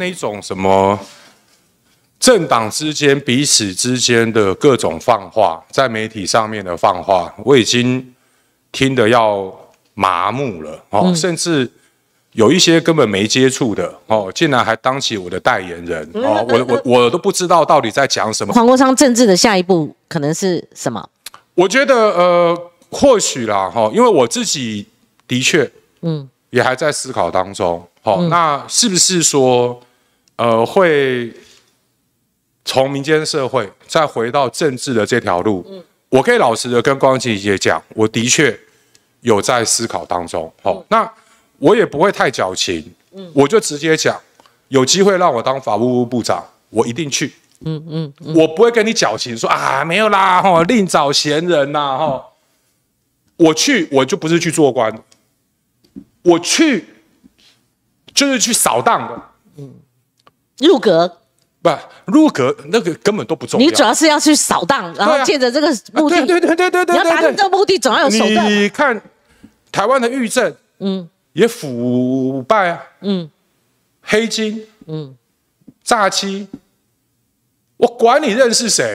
那种什么政党之间彼此之间的各种放话，在媒体上面的放话，我已经听得要麻木了哦。甚至有一些根本没接触的哦，竟然还当起我的代言人哦。我我我都不知道到底在讲什么。黄国昌政治的下一步可能是什么？我觉得呃，或许啦哈，因为我自己的确嗯，也还在思考当中。好，那是不是说？呃，会从民间社会再回到政治的这条路，嗯，我可以老实的跟光吉姐讲，我的确有在思考当中。好，那我也不会太矫情，嗯，我就直接讲，有机会让我当法务部部长，我一定去，嗯嗯，我不会跟你矫情说啊，没有啦，哦，另找贤人呐，哈，我去，我就不是去做官，我去就是去扫荡的，嗯。入阁不入阁，那个根本都不重要。你主要是要去扫荡，然后借着这个目的，对对对对对对要达成这个目的，总要有手段。你看台湾的预政，嗯，也腐败啊，嗯，黑金，嗯，诈欺，我管你认识谁。